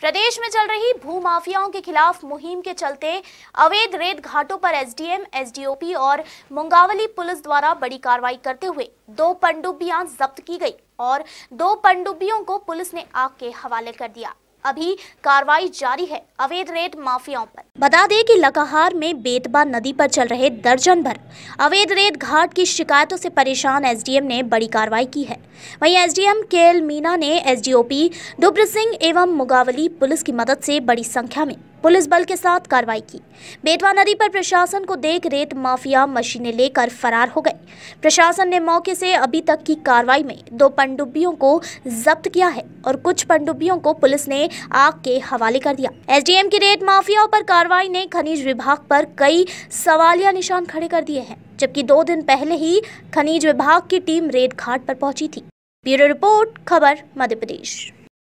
प्रदेश में चल रही भू माफियाओं के खिलाफ मुहिम के चलते अवैध रेत घाटों पर एसडीएम एसडीओपी और मुंगावली पुलिस द्वारा बड़ी कार्रवाई करते हुए दो पनडुब्बियां जब्त की गई और दो पंडुब्बियों को पुलिस ने आग के हवाले कर दिया अभी कार्रवाई जारी है अवैध रेत माफियाओं पर बता दें कि लकाहार में बेतबा नदी पर चल रहे दर्जन भर अवैध रेत घाट की शिकायतों से परेशान एसडीएम ने बड़ी कार्रवाई की है वहीं एसडीएम केएल मीना ने एसडीओपी डी सिंह एवं मुगावली पुलिस की मदद से बड़ी संख्या में पुलिस बल के साथ कार्रवाई की बेतवा नदी पर प्रशासन को देख रेत माफिया मशीनें लेकर फरार हो गए प्रशासन ने मौके से अभी तक की कार्रवाई में दो पनडुब्बियों को जब्त किया है और कुछ पनडुब्बियों को पुलिस ने आग के हवाले कर दिया एसडीएम की रेत माफियाओं पर कार्रवाई ने खनिज विभाग पर कई सवालिया निशान खड़े कर दिए हैं जबकि दो दिन पहले ही खनिज विभाग की टीम रेड घाट पर पहुंची थी ब्यूरो रिपोर्ट खबर मध्य प्रदेश